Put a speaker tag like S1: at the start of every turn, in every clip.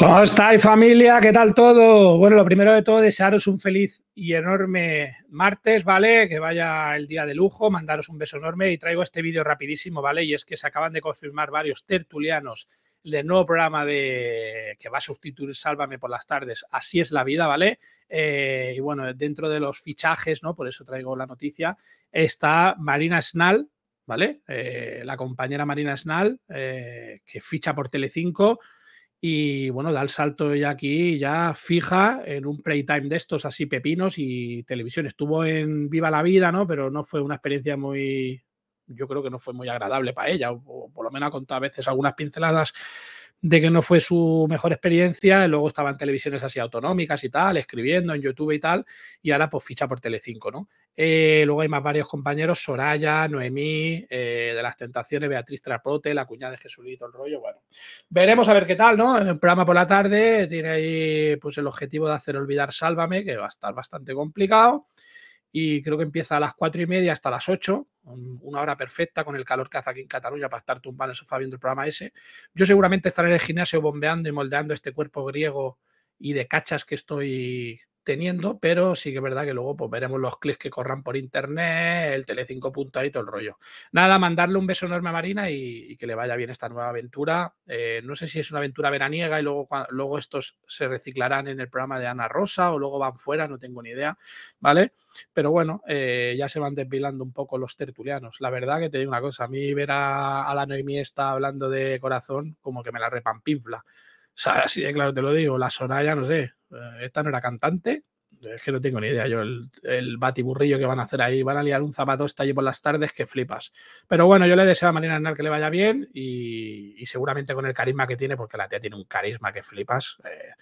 S1: ¿Cómo estáis familia? ¿Qué tal todo? Bueno, lo primero de todo, desearos un feliz y enorme martes, ¿vale? Que vaya el día de lujo, mandaros un beso enorme y traigo este vídeo rapidísimo, ¿vale? Y es que se acaban de confirmar varios tertulianos del nuevo programa de que va a sustituir Sálvame por las tardes. Así es la vida, ¿vale? Eh, y bueno, dentro de los fichajes, ¿no? Por eso traigo la noticia, está Marina Snal, ¿vale? Eh, la compañera Marina Snal, eh, que ficha por Telecinco y bueno, da el salto ya aquí, ya fija en un playtime de estos así pepinos y televisión. Estuvo en Viva la Vida, ¿no? Pero no fue una experiencia muy, yo creo que no fue muy agradable para ella, o, por lo menos ha contado a veces algunas pinceladas de que no fue su mejor experiencia, luego estaba en televisiones así autonómicas y tal, escribiendo en YouTube y tal, y ahora pues ficha por Telecinco, ¿no? Eh, luego hay más varios compañeros, Soraya, Noemí, eh, de las Tentaciones, Beatriz Trapote, la cuñada de Jesulito, el rollo, bueno. Veremos a ver qué tal, ¿no? El programa por la tarde tiene ahí pues el objetivo de hacer olvidar Sálvame, que va a estar bastante complicado y creo que empieza a las cuatro y media hasta las 8, una hora perfecta con el calor que hace aquí en Cataluña para estar tumbado en el sofá viendo el programa ese. Yo seguramente estaré en el gimnasio bombeando y moldeando este cuerpo griego y de cachas que estoy teniendo, pero sí que es verdad que luego pues, veremos los clics que corran por internet, el Tele5 y todo el rollo. Nada, mandarle un beso enorme a Marina y, que le vaya bien esta nueva aventura. Eh, no sé si es una aventura veraniega y luego, luego estos se reciclarán en el programa de Ana Rosa o luego van fuera, no tengo ni idea, ¿vale? Pero bueno, eh, ya se van desvilando un poco los tertulianos. La verdad que te digo una cosa, a mí ver a, la Noemí está hablando de corazón como que me la repampinfla. O sea, así de claro te lo digo, la Soraya, no sé, eh, esta no era cantante. Es que no tengo ni idea. Yo, el, batiburrillo que van a hacer ahí, van a liar un zapato está allí por las tardes que flipas. Pero bueno, yo le deseo a Marina Arnal que le vaya bien y, seguramente con el carisma que tiene, porque la tía tiene un carisma que flipas. Eh,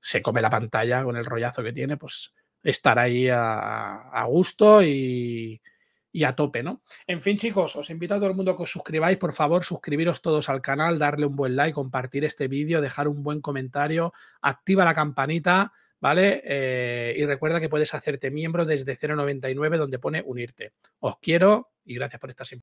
S1: se come la pantalla con el rollazo que tiene, pues estar ahí a gusto y, y a tope, ¿no? En fin, chicos, os invito a todo el mundo que os suscribáis, por favor, suscribiros todos al canal, darle un buen like, compartir este vídeo, dejar un buen comentario, activa la campanita, ¿vale? Eh, y recuerda que puedes hacerte miembro desde 099 donde pone unirte. Os quiero y gracias por estar siempre.